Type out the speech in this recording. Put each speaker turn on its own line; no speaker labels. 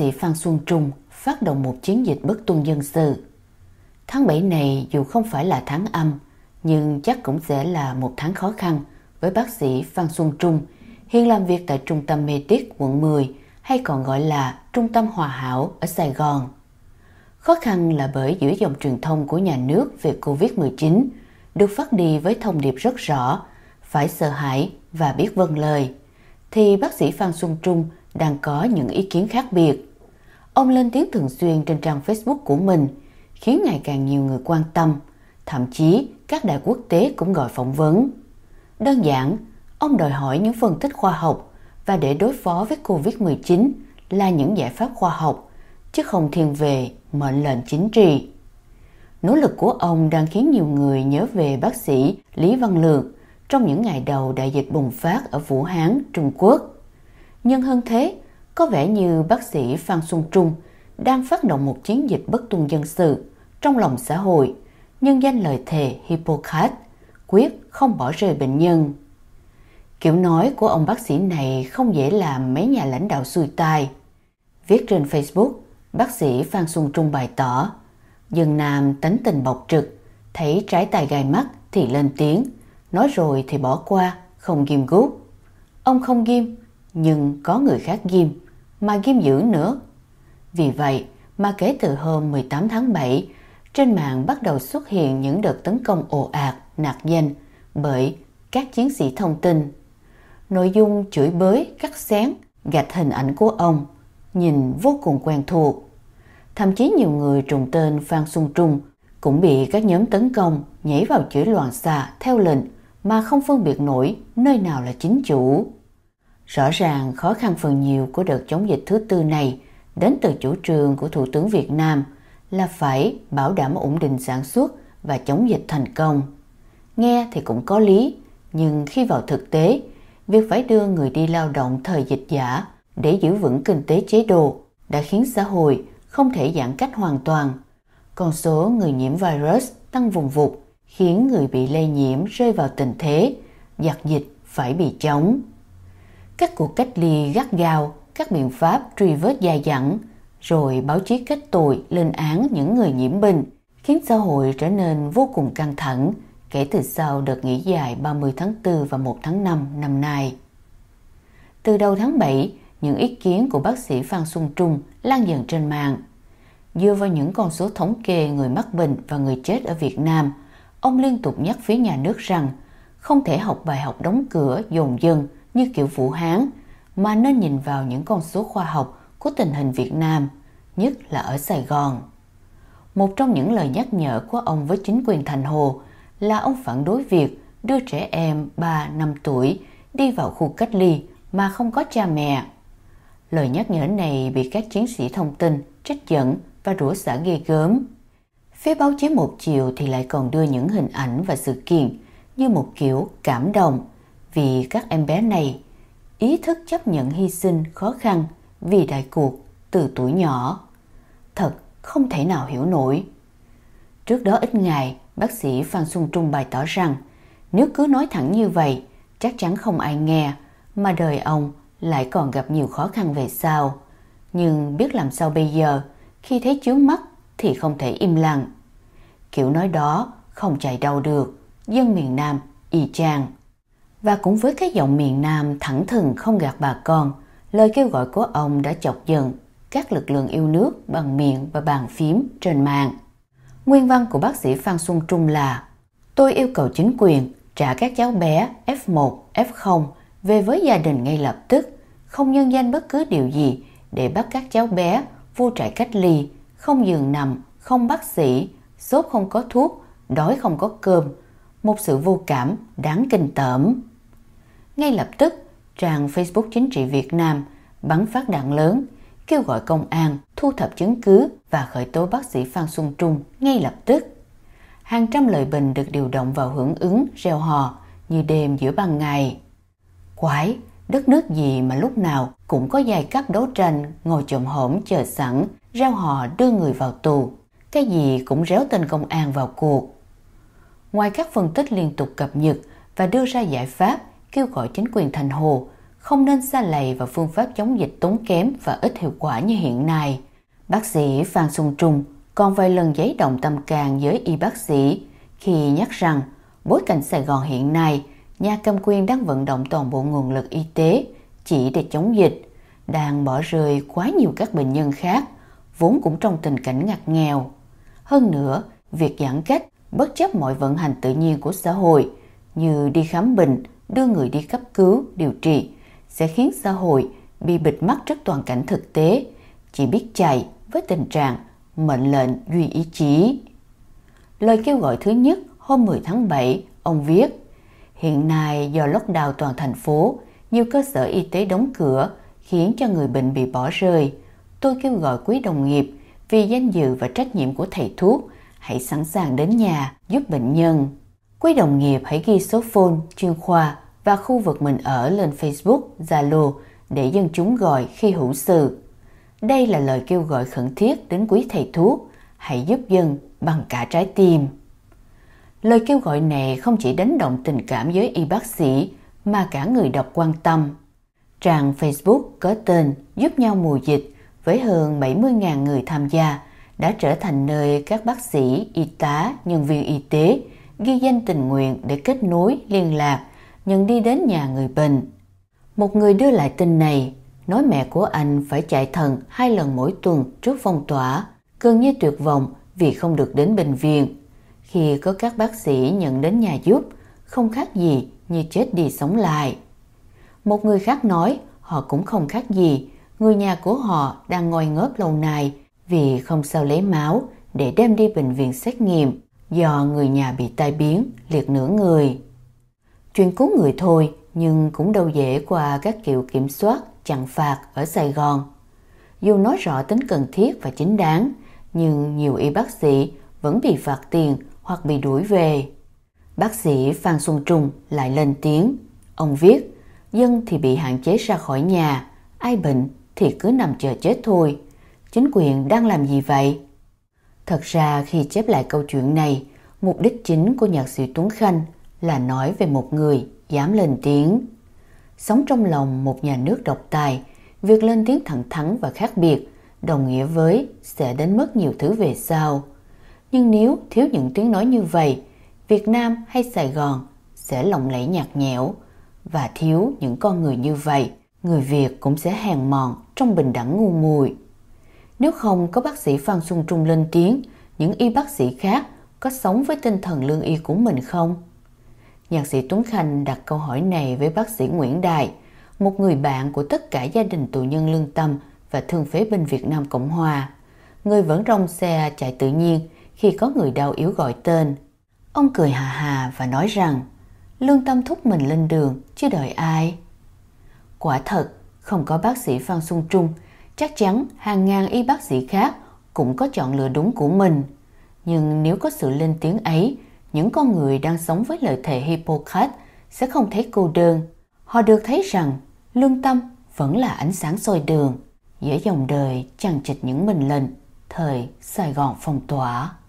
sĩ Phan Xuân Trung phát động một chiến dịch bất tuân dân sự. Tháng 7 này dù không phải là tháng âm, nhưng chắc cũng sẽ là một tháng khó khăn với bác sĩ Phan Xuân Trung, hiện làm việc tại trung tâm Medic quận 10 hay còn gọi là trung tâm hòa hảo ở Sài Gòn. Khó khăn là bởi giữa dòng truyền thông của nhà nước về Covid-19 được phát đi với thông điệp rất rõ, phải sợ hãi và biết vâng lời, thì bác sĩ Phan Xuân Trung đang có những ý kiến khác biệt. Ông lên tiếng thường xuyên trên trang Facebook của mình, khiến ngày càng nhiều người quan tâm, thậm chí các đại quốc tế cũng gọi phỏng vấn. Đơn giản, ông đòi hỏi những phân tích khoa học và để đối phó với Covid-19 là những giải pháp khoa học, chứ không thiên về mệnh lệnh chính trị. Nỗ lực của ông đang khiến nhiều người nhớ về bác sĩ Lý Văn Lược trong những ngày đầu đại dịch bùng phát ở Vũ Hán, Trung Quốc. Nhưng hơn thế, có vẻ như bác sĩ Phan Xuân Trung đang phát động một chiến dịch bất tuân dân sự trong lòng xã hội, nhân danh lời thề Hippocrates, quyết không bỏ rơi bệnh nhân. Kiểu nói của ông bác sĩ này không dễ làm mấy nhà lãnh đạo xuôi tai. Viết trên Facebook, bác sĩ Phan Xuân Trung bày tỏ, dân nam tánh tình bộc trực, thấy trái tài gai mắt thì lên tiếng, nói rồi thì bỏ qua, không ghim gút. Ông không ghim nhưng có người khác ghim, mà ghim giữ nữa. Vì vậy mà kể từ hôm 18 tháng 7, trên mạng bắt đầu xuất hiện những đợt tấn công ồ ạt, nạt danh bởi các chiến sĩ thông tin. Nội dung chửi bới, cắt xén, gạch hình ảnh của ông, nhìn vô cùng quen thuộc. Thậm chí nhiều người trùng tên Phan Xuân Trung cũng bị các nhóm tấn công nhảy vào chửi loạn xạ theo lệnh mà không phân biệt nổi nơi nào là chính chủ. Rõ ràng khó khăn phần nhiều của đợt chống dịch thứ tư này đến từ chủ trương của Thủ tướng Việt Nam là phải bảo đảm ổn định sản xuất và chống dịch thành công. Nghe thì cũng có lý, nhưng khi vào thực tế, việc phải đưa người đi lao động thời dịch giả để giữ vững kinh tế chế độ đã khiến xã hội không thể giãn cách hoàn toàn. Con số người nhiễm virus tăng vùng vụt khiến người bị lây nhiễm rơi vào tình thế giặc dịch phải bị chống các cuộc cách ly gắt gao, các biện pháp truy vết dài dẳng, rồi báo chí kết tội lên án những người nhiễm bệnh, khiến xã hội trở nên vô cùng căng thẳng kể từ sau đợt nghỉ dài 30 tháng 4 và 1 tháng 5 năm nay. Từ đầu tháng 7, những ý kiến của bác sĩ Phan Xuân Trung lan dần trên mạng. Dựa vào những con số thống kê người mắc bệnh và người chết ở Việt Nam, ông liên tục nhắc phía nhà nước rằng không thể học bài học đóng cửa dồn dân như kiểu Vũ Hán mà nên nhìn vào những con số khoa học của tình hình Việt Nam, nhất là ở Sài Gòn. Một trong những lời nhắc nhở của ông với chính quyền Thành Hồ là ông phản đối việc đưa trẻ em 3 năm tuổi đi vào khu cách ly mà không có cha mẹ. Lời nhắc nhở này bị các chiến sĩ thông tin trách giận và rủa xả ghê gớm. Phía báo chí một chiều thì lại còn đưa những hình ảnh và sự kiện như một kiểu cảm động, vì các em bé này ý thức chấp nhận hy sinh khó khăn vì đại cuộc từ tuổi nhỏ. Thật không thể nào hiểu nổi. Trước đó ít ngày, bác sĩ Phan Xuân Trung bày tỏ rằng nếu cứ nói thẳng như vậy, chắc chắn không ai nghe, mà đời ông lại còn gặp nhiều khó khăn về sau. Nhưng biết làm sao bây giờ, khi thấy chướng mắt thì không thể im lặng. Kiểu nói đó không chạy đâu được, dân miền Nam y chang và cũng với cái giọng miền Nam thẳng thừng không gạt bà con, lời kêu gọi của ông đã chọc giận các lực lượng yêu nước bằng miệng và bàn phím trên mạng. Nguyên văn của bác sĩ Phan Xuân Trung là Tôi yêu cầu chính quyền trả các cháu bé F1, F0 về với gia đình ngay lập tức, không nhân danh bất cứ điều gì để bắt các cháu bé vô trại cách ly, không giường nằm, không bác sĩ, sốt không có thuốc, đói không có cơm, một sự vô cảm đáng kinh tởm. Ngay lập tức, trang Facebook Chính trị Việt Nam bắn phát đạn lớn, kêu gọi công an thu thập chứng cứ và khởi tố bác sĩ Phan Xuân Trung ngay lập tức. Hàng trăm lời bình được điều động vào hưởng ứng reo hò như đêm giữa ban ngày. Quái, đất nước gì mà lúc nào cũng có giai cấp đấu tranh ngồi chồm hổm chờ sẵn reo hò đưa người vào tù cái gì cũng réo tên công an vào cuộc ngoài các phân tích liên tục cập nhật và đưa ra giải pháp kêu gọi chính quyền thành hồ không nên xa lầy vào phương pháp chống dịch tốn kém và ít hiệu quả như hiện nay. Bác sĩ Phan Xuân Trung còn vài lần giấy động tâm càng với y bác sĩ khi nhắc rằng bối cảnh Sài Gòn hiện nay, nhà cầm quyền đang vận động toàn bộ nguồn lực y tế chỉ để chống dịch, đang bỏ rơi quá nhiều các bệnh nhân khác, vốn cũng trong tình cảnh ngặt nghèo. Hơn nữa, việc giãn cách bất chấp mọi vận hành tự nhiên của xã hội như đi khám bệnh đưa người đi cấp cứu, điều trị sẽ khiến xã hội bị bịt mắt trước toàn cảnh thực tế, chỉ biết chạy với tình trạng mệnh lệnh duy ý chí. Lời kêu gọi thứ nhất hôm 10 tháng 7, ông viết Hiện nay do lockdown toàn thành phố, nhiều cơ sở y tế đóng cửa khiến cho người bệnh bị bỏ rơi. Tôi kêu gọi quý đồng nghiệp vì danh dự và trách nhiệm của thầy thuốc, hãy sẵn sàng đến nhà giúp bệnh nhân. Quý đồng nghiệp hãy ghi số phone, chuyên khoa và khu vực mình ở lên Facebook, Zalo để dân chúng gọi khi hữu sự. Đây là lời kêu gọi khẩn thiết đến quý thầy thuốc, hãy giúp dân bằng cả trái tim. Lời kêu gọi này không chỉ đánh động tình cảm với y bác sĩ mà cả người đọc quan tâm. Trang Facebook có tên Giúp nhau mùa dịch với hơn 70.000 người tham gia đã trở thành nơi các bác sĩ, y tá, nhân viên y tế ghi danh tình nguyện để kết nối, liên lạc, nhận đi đến nhà người bệnh. Một người đưa lại tin này, nói mẹ của anh phải chạy thận hai lần mỗi tuần trước phong tỏa, gần như tuyệt vọng vì không được đến bệnh viện. Khi có các bác sĩ nhận đến nhà giúp, không khác gì như chết đi sống lại. Một người khác nói họ cũng không khác gì, người nhà của họ đang ngồi ngớp lâu nay vì không sao lấy máu để đem đi bệnh viện xét nghiệm do người nhà bị tai biến, liệt nửa người. Chuyện cứu người thôi nhưng cũng đâu dễ qua các kiểu kiểm soát, chặn phạt ở Sài Gòn. Dù nói rõ tính cần thiết và chính đáng, nhưng nhiều y bác sĩ vẫn bị phạt tiền hoặc bị đuổi về. Bác sĩ Phan Xuân Trung lại lên tiếng. Ông viết, dân thì bị hạn chế ra khỏi nhà, ai bệnh thì cứ nằm chờ chết thôi. Chính quyền đang làm gì vậy? Thật ra khi chép lại câu chuyện này, mục đích chính của nhạc sĩ Tuấn Khanh là nói về một người dám lên tiếng. Sống trong lòng một nhà nước độc tài, việc lên tiếng thẳng thắn và khác biệt đồng nghĩa với sẽ đánh mất nhiều thứ về sau. Nhưng nếu thiếu những tiếng nói như vậy, Việt Nam hay Sài Gòn sẽ lộng lẫy nhạt nhẽo và thiếu những con người như vậy, người Việt cũng sẽ hèn mòn trong bình đẳng ngu muội. Nếu không có bác sĩ Phan Xuân Trung lên tiếng, những y bác sĩ khác có sống với tinh thần lương y của mình không? Nhạc sĩ Tuấn Khanh đặt câu hỏi này với bác sĩ Nguyễn Đại, một người bạn của tất cả gia đình tù nhân lương tâm và thương phế binh Việt Nam Cộng Hòa. Người vẫn rong xe chạy tự nhiên khi có người đau yếu gọi tên. Ông cười hà hà và nói rằng lương tâm thúc mình lên đường chứ đợi ai. Quả thật, không có bác sĩ Phan Xuân Trung chắc chắn hàng ngàn y bác sĩ khác cũng có chọn lựa đúng của mình. Nhưng nếu có sự lên tiếng ấy, những con người đang sống với lời thề Hippocrates sẽ không thấy cô đơn. Họ được thấy rằng lương tâm vẫn là ánh sáng soi đường, giữa dòng đời chẳng chịch những mình lần, thời Sài Gòn phong tỏa.